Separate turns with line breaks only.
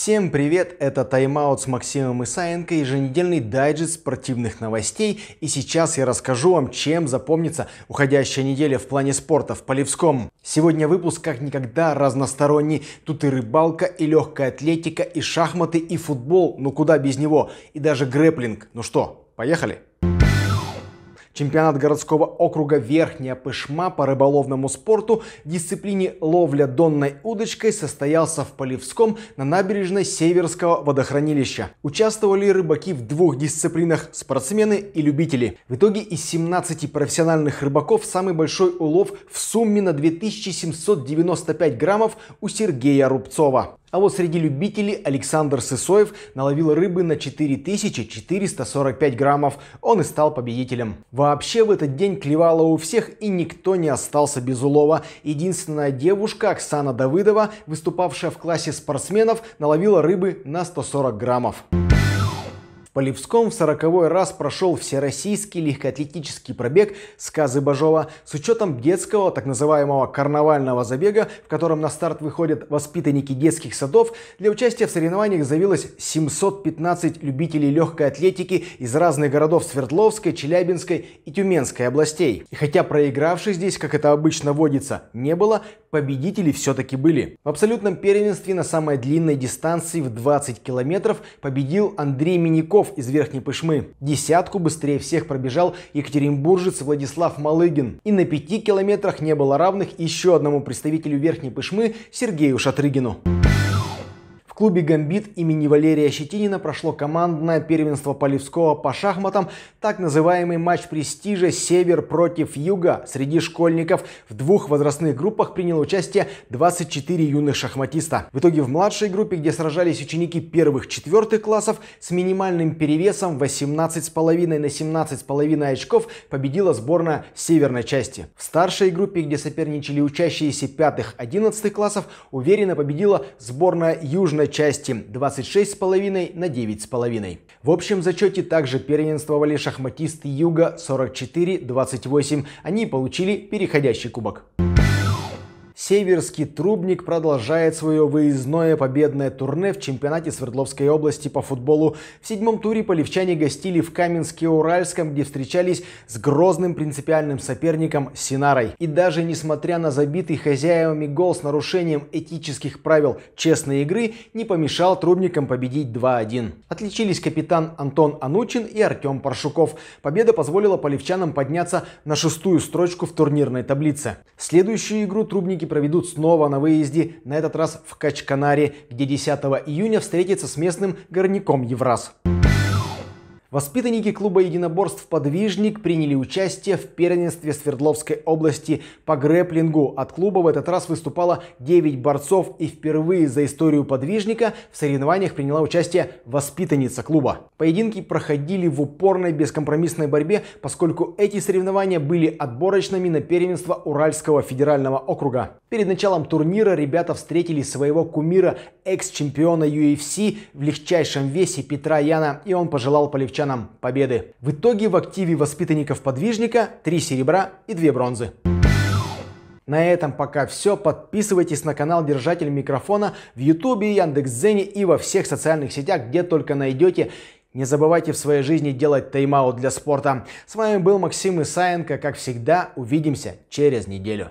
Всем привет, это Тайм-аут с Максимом Исаенко, еженедельный дайджест спортивных новостей. И сейчас я расскажу вам, чем запомнится уходящая неделя в плане спорта в Полевском. Сегодня выпуск как никогда разносторонний. Тут и рыбалка, и легкая атлетика, и шахматы, и футбол, ну куда без него, и даже грэплинг. Ну что, поехали? Чемпионат городского округа Верхняя Пышма по рыболовному спорту в дисциплине ловля донной удочкой состоялся в Полевском на набережной Северского водохранилища. Участвовали рыбаки в двух дисциплинах – спортсмены и любители. В итоге из 17 профессиональных рыбаков самый большой улов в сумме на 2795 граммов у Сергея Рубцова. А вот среди любителей Александр Сысоев наловил рыбы на 4445 граммов. Он и стал победителем. Вообще в этот день клевало у всех и никто не остался без улова. Единственная девушка Оксана Давыдова, выступавшая в классе спортсменов, наловила рыбы на 140 граммов. Полевском в сороковой раз прошел всероссийский легкоатлетический пробег с Бажова с учетом детского так называемого карнавального забега, в котором на старт выходят воспитанники детских садов. Для участия в соревнованиях заявилось 715 любителей легкой атлетики из разных городов Свердловской, Челябинской и Тюменской областей. И хотя проигравших здесь, как это обычно водится, не было, победители все-таки были. В абсолютном первенстве на самой длинной дистанции в 20 километров победил Андрей Миняков игроков из Верхней Пышмы. Десятку быстрее всех пробежал екатеринбуржец Владислав Малыгин. И на пяти километрах не было равных еще одному представителю Верхней Пышмы Сергею Шатрыгину клубе «Гамбит» имени Валерия Щетинина прошло командное первенство Полевского по шахматам, так называемый матч престижа «Север против Юга». Среди школьников в двух возрастных группах приняло участие 24 юных шахматиста. В итоге в младшей группе, где сражались ученики первых-четвертых классов, с минимальным перевесом 18,5 на 17,5 очков победила сборная северной части. В старшей группе, где соперничали учащиеся пятых-одиннадцатых классов, уверенно победила сборная южной ее части 26,5 на 9,5. В общем зачете также первенствовали шахматисты Юга 44-28. Они получили переходящий кубок. Северский трубник продолжает свое выездное победное турне в чемпионате Свердловской области по футболу. В седьмом туре полевчане гостили в Каменске-Уральском, где встречались с грозным принципиальным соперником Синарой. И даже несмотря на забитый хозяевами гол с нарушением этических правил честной игры, не помешал трубникам победить 2-1. Отличились капитан Антон Анучин и Артем Паршуков. Победа позволила полевчанам подняться на шестую строчку в турнирной таблице. Следующую игру трубники проведут снова на выезде, на этот раз в Качканаре, где 10 июня встретится с местным горняком Евраз. Воспитанники клуба единоборств «Подвижник» приняли участие в первенстве Свердловской области по грэплингу. От клуба в этот раз выступало 9 борцов и впервые за историю «Подвижника» в соревнованиях приняла участие воспитанница клуба. Поединки проходили в упорной бескомпромиссной борьбе, поскольку эти соревнования были отборочными на первенство Уральского федерального округа. Перед началом турнира ребята встретили своего кумира, экс-чемпиона UFC в легчайшем весе Петра Яна, и он пожелал полегче кировчанам победы. В итоге в активе воспитанников подвижника 3 серебра и 2 бронзы. На этом пока все. Подписывайтесь на канал Держатель Микрофона в Ютубе, Яндекс.Дзене и во всех социальных сетях, где только найдете. Не забывайте в своей жизни делать тайм-аут для спорта. С вами был Максим Исаенко. Как всегда, увидимся через неделю.